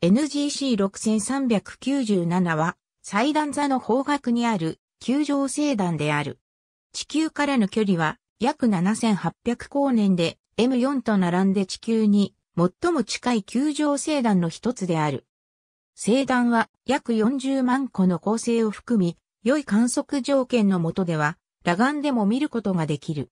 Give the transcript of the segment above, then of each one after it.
NGC6397 は、祭壇座の方角にある、球状星団である。地球からの距離は、約7800光年で、M4 と並んで地球に、最も近い球状星団の一つである。星団は、約40万個の恒星を含み、良い観測条件の下では、裸眼でも見ることができる。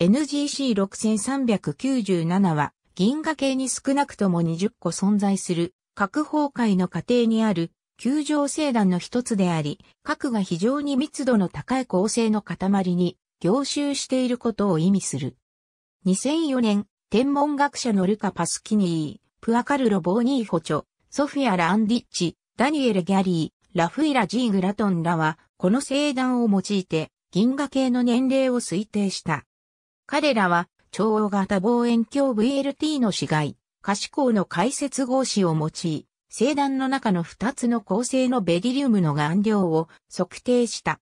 NGC6397 は、銀河系に少なくとも20個存在する核崩壊の過程にある球状星団の一つであり、核が非常に密度の高い構成の塊に凝集していることを意味する。2004年、天文学者のルカ・パスキニー、プアカルロ・ボーニーホチョ、ソフィア・ランディッチ、ダニエル・ギャリー、ラフイラ・ジー・グラトンらは、この星団を用いて、銀河系の年齢を推定した。彼らは、超大型望遠鏡 VLT の死骸、可視光の解説合子を用い、星団の中の2つの構成のベリリウムの顔料を測定した。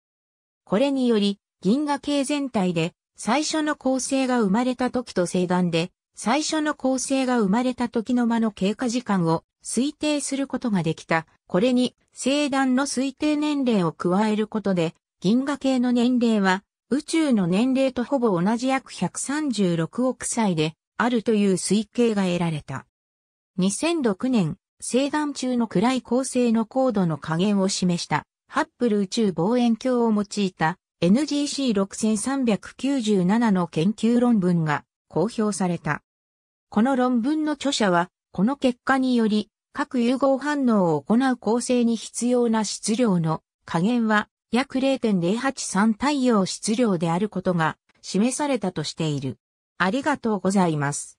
これにより、銀河系全体で最初の構成が生まれた時と星団で最初の構成が生まれた時の間の経過時間を推定することができた。これに星団の推定年齢を加えることで、銀河系の年齢は宇宙の年齢とほぼ同じ約136億歳で、あるという推計が得られた。2006年、星団中の暗い構成の高度の加減を示した、ハッブル宇宙望遠鏡を用いた NGC6397 の研究論文が公表された。この論文の著者は、この結果により、各融合反応を行う構成に必要な質量の加減は約0.083太陽質量であることが示されたとしている。ありがとうございます。